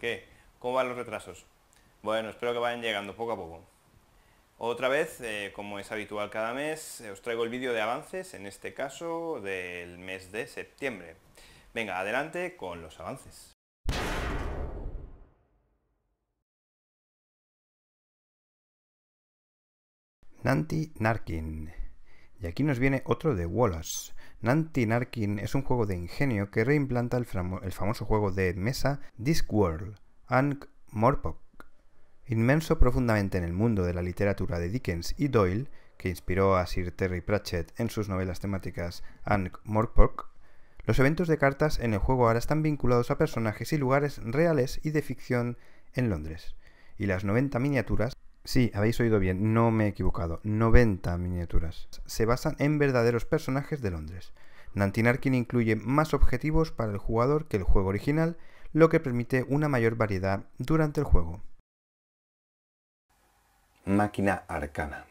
¿qué? ¿Cómo van los retrasos? Bueno, espero que vayan llegando poco a poco. Otra vez, eh, como es habitual cada mes, eh, os traigo el vídeo de avances, en este caso del mes de septiembre. Venga, adelante con los avances. Nanti Narkin y aquí nos viene otro de Wallace. Nanti Narkin es un juego de ingenio que reimplanta el, famoso juego de mesa Discworld, Ankh Morpok. Inmenso profundamente en el mundo de la literatura de Dickens y Doyle, que inspiró a Sir Terry Pratchett en sus novelas temáticas Ankh Morpok, los eventos de cartas en el juego ahora están vinculados a personajes y lugares reales y de ficción en Londres, y las 90 miniaturas Sí, habéis oído bien, no me he equivocado. 90 miniaturas. Se basan en verdaderos personajes de Londres. Nantinarkin incluye más objetivos para el jugador que el juego original, lo que permite una mayor variedad durante el juego. Máquina Arcana.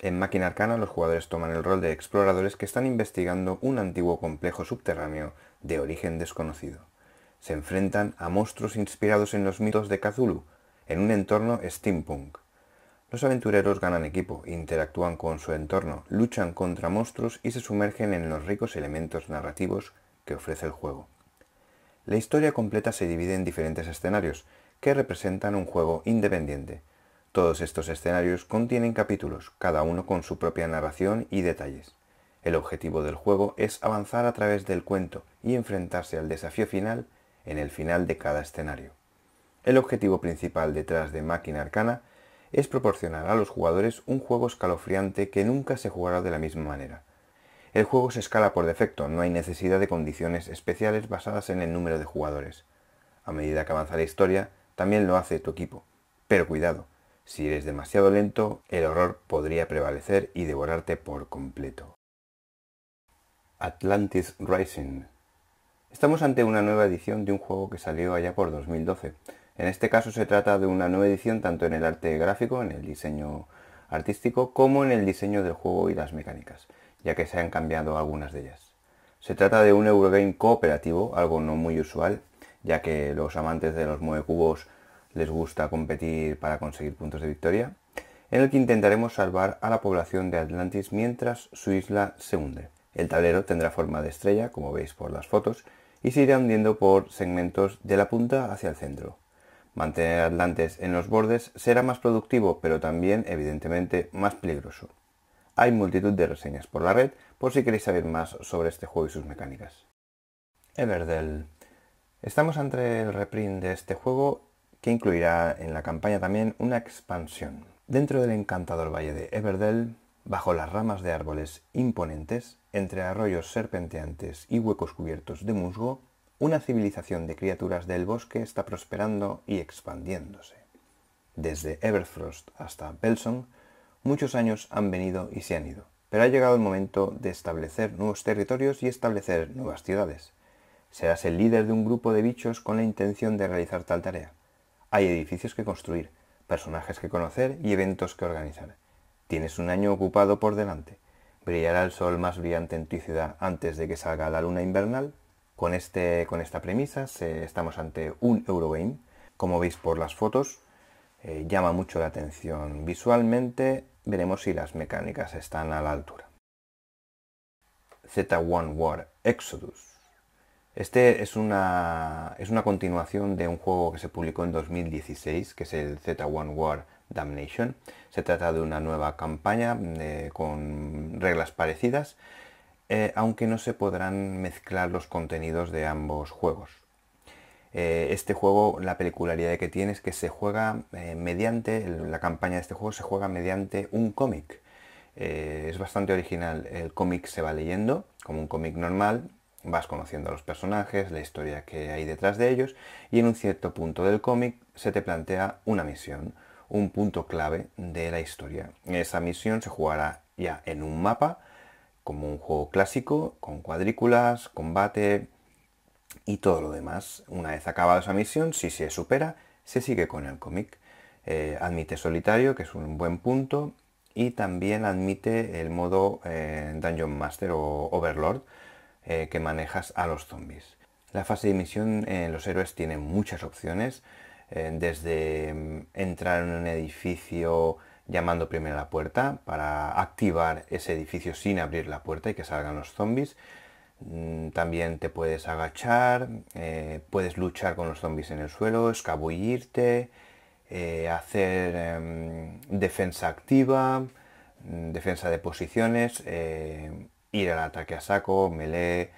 En Máquina Arcana los jugadores toman el rol de exploradores que están investigando un antiguo complejo subterráneo de origen desconocido. Se enfrentan a monstruos inspirados en los mitos de Cthulhu, en un entorno steampunk. Los aventureros ganan equipo, interactúan con su entorno, luchan contra monstruos y se sumergen en los ricos elementos narrativos que ofrece el juego. La historia completa se divide en diferentes escenarios, que representan un juego independiente. Todos estos escenarios contienen capítulos, cada uno con su propia narración y detalles. El objetivo del juego es avanzar a través del cuento y enfrentarse al desafío final en el final de cada escenario. El objetivo principal detrás de Máquina Arcana es proporcionar a los jugadores un juego escalofriante que nunca se jugará de la misma manera. El juego se escala por defecto, no hay necesidad de condiciones especiales basadas en el número de jugadores. A medida que avanza la historia, también lo hace tu equipo. Pero cuidado, si eres demasiado lento, el horror podría prevalecer y devorarte por completo. Atlantis Rising. Estamos ante una nueva edición de un juego que salió allá por 2012, en este caso se trata de una nueva edición tanto en el arte gráfico, en el diseño artístico, como en el diseño del juego y las mecánicas, ya que se han cambiado algunas de ellas. Se trata de un Eurogame cooperativo, algo no muy usual, ya que los amantes de los mueve cubos les gusta competir para conseguir puntos de victoria, en el que intentaremos salvar a la población de Atlantis mientras su isla se hunde. El tablero tendrá forma de estrella, como veis por las fotos, y se irá hundiendo por segmentos de la punta hacia el centro. Mantener atlantes en los bordes será más productivo, pero también, evidentemente, más peligroso. Hay multitud de reseñas por la red por si queréis saber más sobre este juego y sus mecánicas. Everdell. Estamos ante el reprint de este juego que incluirá en la campaña también una expansión. Dentro del encantador valle de Everdell, bajo las ramas de árboles imponentes, entre arroyos serpenteantes y huecos cubiertos de musgo, una civilización de criaturas del bosque está prosperando y expandiéndose. Desde Everfrost hasta Belson, muchos años han venido y se han ido, pero ha llegado el momento de establecer nuevos territorios y establecer nuevas ciudades. Serás el líder de un grupo de bichos con la intención de realizar tal tarea. Hay edificios que construir, personajes que conocer y eventos que organizar. Tienes un año ocupado por delante. ¿Brillará el sol más brillante en tu ciudad antes de que salga la luna invernal? Con, este, con esta premisa estamos ante un Eurogame. Como veis por las fotos, eh, llama mucho la atención visualmente. Veremos si las mecánicas están a la altura. Z1 War Exodus. Este es una, es una continuación de un juego que se publicó en 2016, que es el Z1 War Damnation. Se trata de una nueva campaña eh, con reglas parecidas, eh, aunque no se podrán mezclar los contenidos de ambos juegos. Eh, este juego, la peculiaridad que tiene es que se juega eh, mediante, la campaña de este juego se juega mediante un cómic. es bastante original, el cómic se va leyendo como un cómic normal, vas conociendo a los personajes, la historia que hay detrás de ellos y en un cierto punto del cómic se te plantea una misión, un punto clave de la historia. Esa misión se jugará ya en un mapa, como un juego clásico, con cuadrículas, combate y todo lo demás. Una vez acabada esa misión, si se supera, se sigue con el cómic. Eh, admite solitario, que es un buen punto, y también admite el modo eh, Dungeon Master o Overlord eh, que manejas a los zombies. La fase de misión, en los héroes tienen muchas opciones, desde mm, entrar en un edificio, llamando primero a la puerta para activar ese edificio sin abrir la puerta y que salgan los zombies. Mm, también te puedes agachar, eh, puedes luchar con los zombies en el suelo, escabullirte, eh, hacer em, defensa activa, mm, defensa de posiciones, eh, ir al ataque a saco, melee,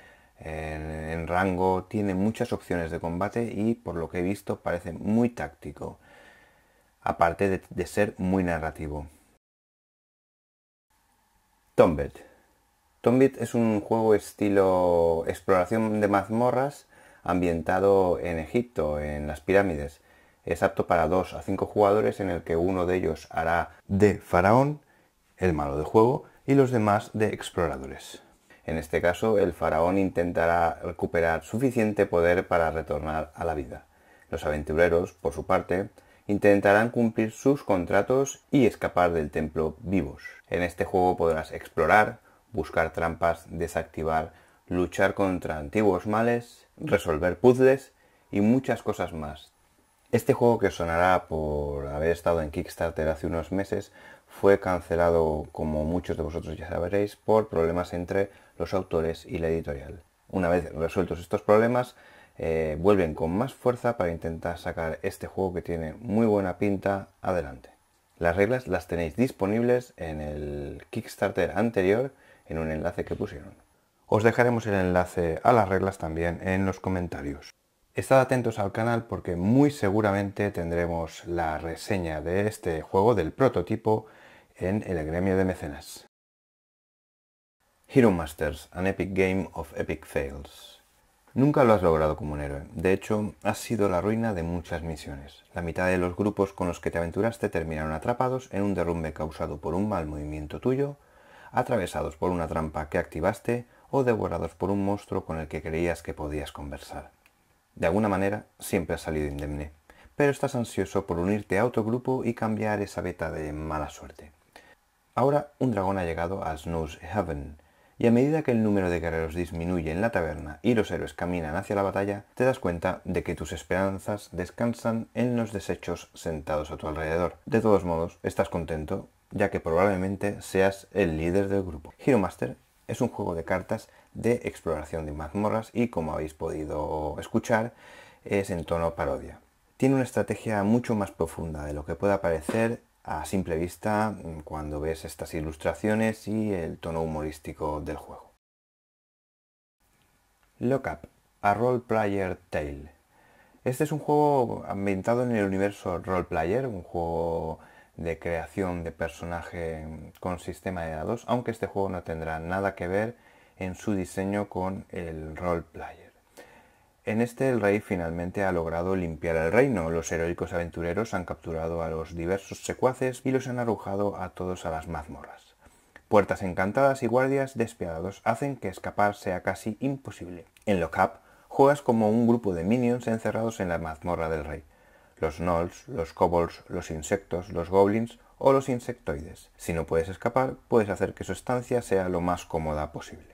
en rango. Tiene muchas opciones de combate y por lo que he visto parece muy táctico aparte de, ser muy narrativo. Tombet. Tombet es un juego estilo exploración de mazmorras ambientado en Egipto, en las pirámides. Es apto para 2 a 5 jugadores en el que uno de ellos hará de faraón, el malo del juego, y los demás de exploradores. En este caso, el faraón intentará recuperar suficiente poder para retornar a la vida. Los aventureros, por su parte, intentarán cumplir sus contratos y escapar del templo vivos. En este juego podrás explorar, buscar trampas, desactivar, luchar contra antiguos males, resolver puzzles y muchas cosas más. Este juego que sonará por haber estado en Kickstarter hace unos meses fue cancelado, como muchos de vosotros ya sabréis, por problemas entre los autores y la editorial. Una vez resueltos estos problemas, eh, vuelven con más fuerza para intentar sacar este juego que tiene muy buena pinta adelante. Las reglas las tenéis disponibles en el Kickstarter anterior en un enlace que pusieron. Os dejaremos el enlace a las reglas también en los comentarios. Estad atentos al canal porque muy seguramente tendremos la reseña de este juego, del prototipo, en el gremio de mecenas. Hero Masters, an epic game of epic fails. Nunca lo has logrado como un héroe. De hecho, has sido la ruina de muchas misiones. La mitad de los grupos con los que te aventuraste terminaron atrapados en un derrumbe causado por un mal movimiento tuyo, atravesados por una trampa que activaste o devorados por un monstruo con el que creías que podías conversar. De alguna manera, siempre has salido indemne, pero estás ansioso por unirte a otro grupo y cambiar esa beta de mala suerte. Ahora un dragón ha llegado a Snow's Heaven, y a medida que el número de guerreros disminuye en la taberna y los héroes caminan hacia la batalla, te das cuenta de que tus esperanzas descansan en los desechos sentados a tu alrededor. De todos modos, estás contento, ya que probablemente seas el líder del grupo. Hero Master es un juego de cartas de exploración de mazmorras y, como habéis podido escuchar, es en tono parodia. Tiene una estrategia mucho más profunda de lo que pueda parecer a simple vista mm, cuando ves estas ilustraciones y el tono humorístico del juego. Look a Role Player Tale. Este es un juego ambientado en el universo Role Player, un juego de creación de personaje con sistema de dados, aunque este juego no tendrá nada que ver en su diseño con el Role Player. En este el rey finalmente ha logrado limpiar el reino, los heroicos aventureros han capturado a los diversos secuaces y los han arrojado a todos a las mazmorras. Puertas encantadas y guardias despiadados hacen que escapar sea casi imposible. En Lockup juegas como un grupo de minions encerrados en la mazmorra del rey. Los gnolls, los kobolds, los insectos, los goblins o los insectoides. Si no puedes escapar, puedes hacer que su estancia sea lo más cómoda posible.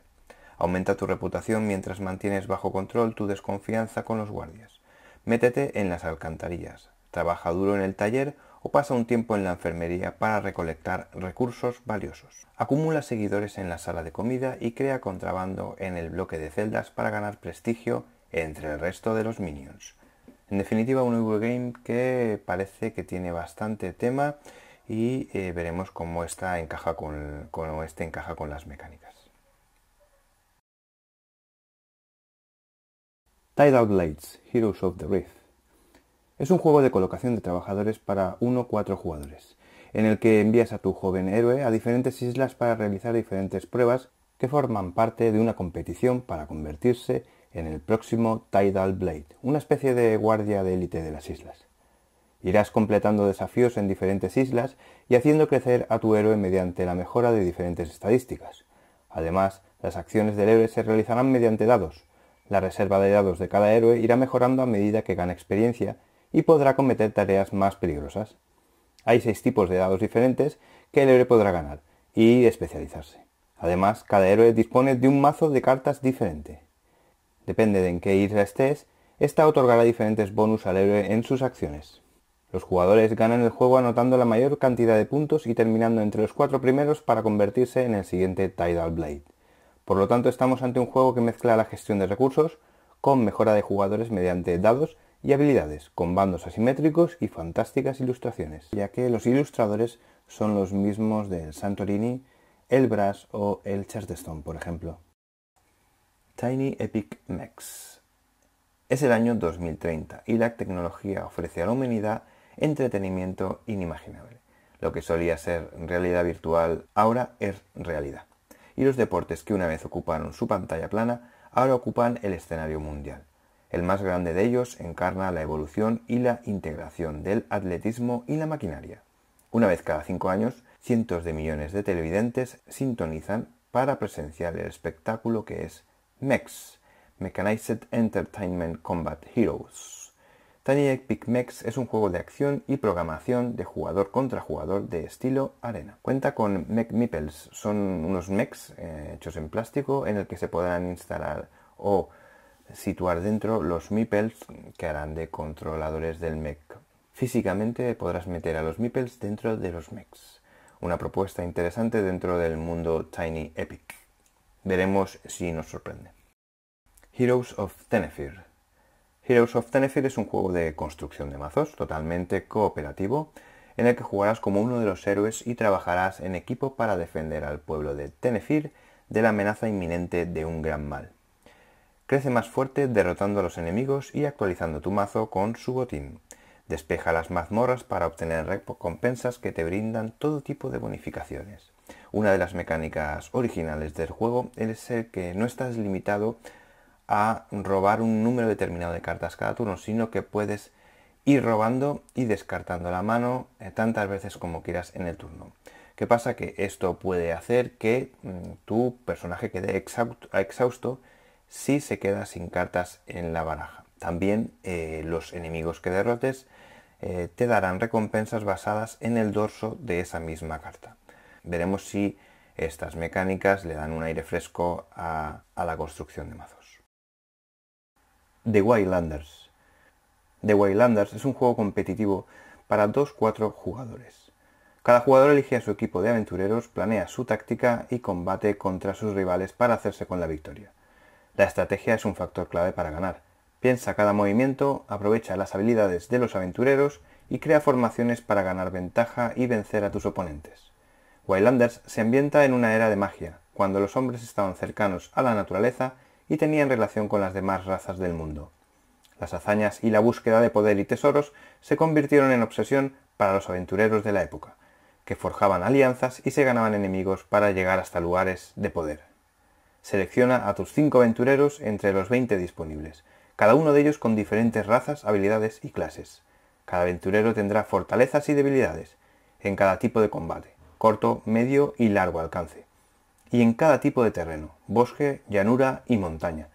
Aumenta tu reputación mientras mantienes bajo control tu desconfianza con los guardias. Métete en las alcantarillas, trabaja duro en el taller o pasa un tiempo en la enfermería para recolectar recursos valiosos. Acumula seguidores en la sala de comida y crea contrabando en el bloque de celdas para ganar prestigio entre el resto de los minions. En definitiva, un nuevo game que parece que tiene bastante tema y eh, veremos cómo, está encaja con, cómo este encaja con las mecánicas. Tidal Blades Heroes of the Reef, Es un juego de colocación de trabajadores para uno o 4 jugadores, en el que envías a tu joven héroe a diferentes islas para realizar diferentes pruebas que forman parte de una competición para convertirse en el próximo Tidal Blade, una especie de guardia de élite de las islas. Irás completando desafíos en diferentes islas y haciendo crecer a tu héroe mediante la mejora de diferentes estadísticas. Además, las acciones del héroe se realizarán mediante dados, la reserva de dados de cada héroe irá mejorando a medida que gana experiencia y podrá cometer tareas más peligrosas. Hay seis tipos de dados diferentes que el héroe podrá ganar y especializarse. Además, cada héroe dispone de un mazo de cartas diferente. Depende de en qué isla estés, esta otorgará diferentes bonus al héroe en sus acciones. Los jugadores ganan el juego anotando la mayor cantidad de puntos y terminando entre los cuatro primeros para convertirse en el siguiente Tidal Blade. Por lo tanto, estamos ante un juego que mezcla la gestión de recursos con mejora de jugadores mediante dados y habilidades, con bandos asimétricos y fantásticas ilustraciones, ya que los ilustradores son los mismos del Santorini, el Brass o el Stone, por ejemplo. Tiny Epic Max. Es el año 2030 y la tecnología ofrece a la humanidad entretenimiento inimaginable. Lo que solía ser realidad virtual ahora es realidad y los deportes que una vez ocuparon su pantalla plana ahora ocupan el escenario mundial. El más grande de ellos encarna la evolución y la integración del atletismo y la maquinaria. Una vez cada cinco años, cientos de millones de televidentes sintonizan para presenciar el espectáculo que es MEX, Mechanized Entertainment Combat Heroes. Tiny Epic Mex es un juego de acción y programación de jugador contra jugador de estilo arena. Cuenta con Mech Mipples, son unos mechs eh, hechos en plástico en el que se podrán instalar o situar dentro los mipples que harán de controladores del mech. Físicamente podrás meter a los mipples dentro de los mechs. Una propuesta interesante dentro del mundo Tiny Epic. Veremos si nos sorprende. Heroes of Tenefir Heroes of Tenefir es un juego de construcción de mazos totalmente cooperativo en el que jugarás como uno de los héroes y trabajarás en equipo para defender al pueblo de Tenefir de la amenaza inminente de un gran mal. Crece más fuerte derrotando a los enemigos y actualizando tu mazo con su botín. Despeja las mazmorras para obtener recompensas que te brindan todo tipo de bonificaciones. Una de las mecánicas originales del juego es el que no estás limitado a robar un número determinado de cartas cada turno, sino que puedes ir robando y descartando la mano eh, tantas veces como quieras en el turno. ¿Qué pasa? Que esto puede hacer que mm, tu personaje quede exhausto, si se queda sin cartas en la baraja. También eh, los enemigos que derrotes eh, te darán recompensas basadas en el dorso de esa misma carta. Veremos si estas mecánicas le dan un aire fresco a, a la construcción de mazo. The Wildlanders. The Wildlanders es un juego competitivo para 2-4 jugadores. Cada jugador elige a su equipo de aventureros, planea su táctica y combate contra sus rivales para hacerse con la victoria. La estrategia es un factor clave para ganar. Piensa cada movimiento, aprovecha las habilidades de los aventureros y crea formaciones para ganar ventaja y vencer a tus oponentes. Wildlanders se ambienta en una era de magia, cuando los hombres estaban cercanos a la naturaleza y tenían relación con las demás razas del mundo. Las hazañas y la búsqueda de poder y tesoros se convirtieron en obsesión para los aventureros de la época, que forjaban alianzas y se ganaban enemigos para llegar hasta lugares de poder. Selecciona a tus cinco aventureros entre los 20 disponibles, cada uno de ellos con diferentes razas, habilidades y clases. Cada aventurero tendrá fortalezas y debilidades en cada tipo de combate, corto, medio y largo alcance y en cada tipo de terreno, bosque, llanura y montaña.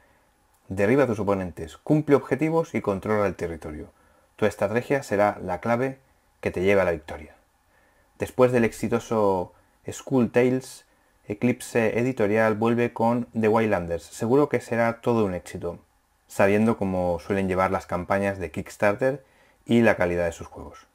Derriba a tus oponentes, cumple objetivos y controla el territorio. Tu estrategia será la clave que te lleve a la victoria. Después del exitoso School Tales, Eclipse Editorial vuelve con The Wildlanders. Seguro que será todo un éxito, sabiendo cómo suelen llevar las campañas de Kickstarter y la calidad de sus juegos.